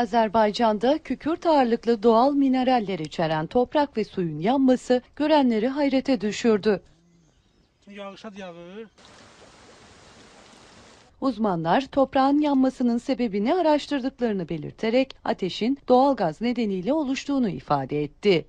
Azerbaycan'da kükürt ağırlıklı doğal mineraller içeren toprak ve suyun yanması görenleri hayrete düşürdü. Yağışa yağıyor. Uzmanlar toprağın yanmasının sebebini araştırdıklarını belirterek ateşin doğalgaz nedeniyle oluştuğunu ifade etti.